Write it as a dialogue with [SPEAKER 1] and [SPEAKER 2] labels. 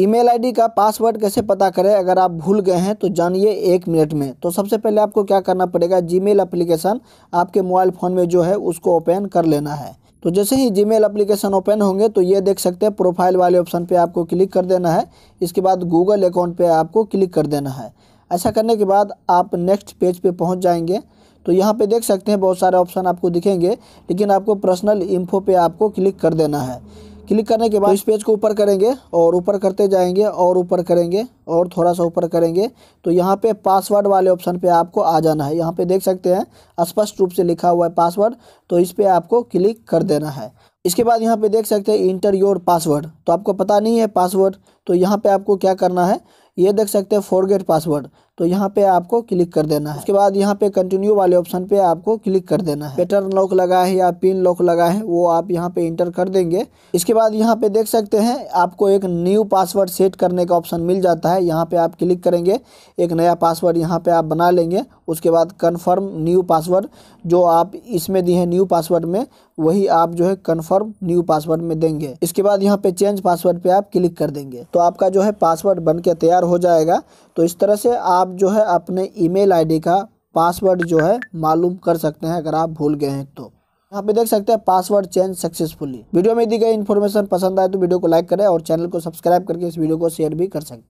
[SPEAKER 1] email ID का password कैसे पता करें अगर आप भूल गए हैं तो जानिए एक मिनट में तो सबसे पहले आपको क्या करना पड़ेगा जीमेल एप्लीकेशन आपके मोबाइल फ़ोन में जो है उसको ओपन कर लेना है तो जैसे ही जीमेल एप्लीकेशन ओपन होंगे तो ये देख सकते हैं प्रोफाइल वाले ऑप्शन पे आपको क्लिक कर देना है इसके बाद गूगल अकाउंट पर आपको क्लिक कर देना है ऐसा करने के बाद आप नेक्स्ट पेज पर पहुँच जाएंगे तो यहाँ पर देख सकते हैं बहुत सारे ऑप्शन आपको दिखेंगे लेकिन आपको पर्सनल इन्फो पर आपको क्लिक कर देना है क्लिक करने के बाद इस पेज को ऊपर करेंगे और ऊपर करते जाएंगे और ऊपर करेंगे और थोड़ा सा ऊपर करेंगे तो यहाँ पे पासवर्ड वाले ऑप्शन पे आपको आ जाना है यहाँ पे देख सकते हैं स्पष्ट रूप से लिखा हुआ है पासवर्ड तो इस पर आपको क्लिक कर देना है इसके बाद यहाँ पे देख सकते हैं इंटर योर पासवर्ड तो आपको पता नहीं है पासवर्ड तो यहाँ पे आपको क्या करना है ये देख सकते हैं फॉरगेट पासवर्ड तो यहाँ पे आपको क्लिक कर देना है उसके बाद यहाँ पे कंटिन्यू वाले ऑप्शन पे आपको क्लिक कर देना है पेटर्न लॉक लगा है या पिन लॉक लगा है वो आप यहाँ पे इंटर कर देंगे इसके बाद यहाँ पे देख सकते हैं आपको एक न्यू पासवर्ड सेट करने का ऑप्शन मिल जाता है यहाँ पे आप क्लिक करेंगे एक नया पासवर्ड यहाँ पे आप बना लेंगे उसके बाद कन्फर्म न्यू पासवर्ड जो आप इसमें दिए हैं न्यू पासवर्ड में वही आप जो है कन्फर्म न्यू पासवर्ड में देंगे इसके बाद यहाँ पे चेंज पासवर्ड पे आप क्लिक कर देंगे तो आपका जो है पासवर्ड बन के तैयार हो जाएगा तो इस तरह से आप आप जो है अपने ईमेल आईडी का पासवर्ड जो है मालूम कर सकते हैं अगर आप भूल गए हैं तो यहाँ पे देख सकते हैं पासवर्ड चेंज सक्सेसफुली वीडियो में दी गई इन्फॉर्मेशन पसंद आए तो वीडियो को लाइक करें और चैनल को सब्सक्राइब करके इस वीडियो को शेयर भी कर सकते